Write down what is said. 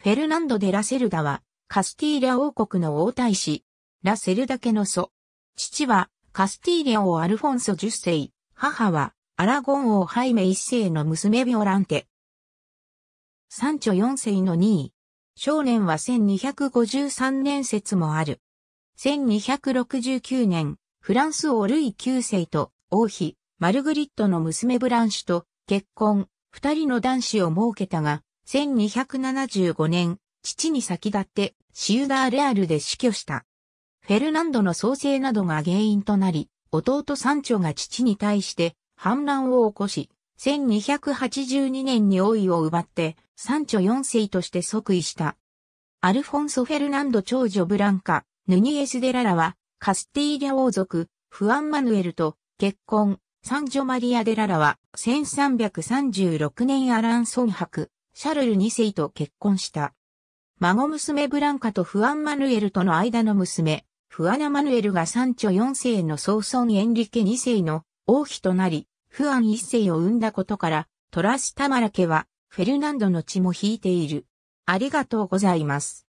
フェルナンド・デ・ラセルダは、カスティーリャ王国の王太子、ラセルダ家の祖。父は、カスティーリャ王アルフォンソ10世、母は、アラゴン王ハイメ1世の娘ビオランテ。サンチョ4世の2位。少年は1253年説もある。1269年、フランス王ルイ9世と王妃、マルグリットの娘ブランシュと結婚、二人の男子を設けたが、1275年、父に先立ってシウダーレアルで死去した。フェルナンドの創生などが原因となり、弟サンチョが父に対して反乱を起こし、1282年に王位を奪って、サンチョ4世として即位した。アルフォンソ・フェルナンド長女ブランカ、ヌニエス・デララは、カスティーリャ王族、フアン・マヌエルと結婚、サンジョ・マリア・デララは、1336年アランソン博、シャルル2世と結婚した。孫娘ブランカとフアン・マヌエルとの間の娘、フアナ・マヌエルが三女四4世の総孫エンリケ2世の王妃となり、フアン1世を生んだことから、トラス・タマラ家は、フェルナンドの血も引いている。ありがとうございます。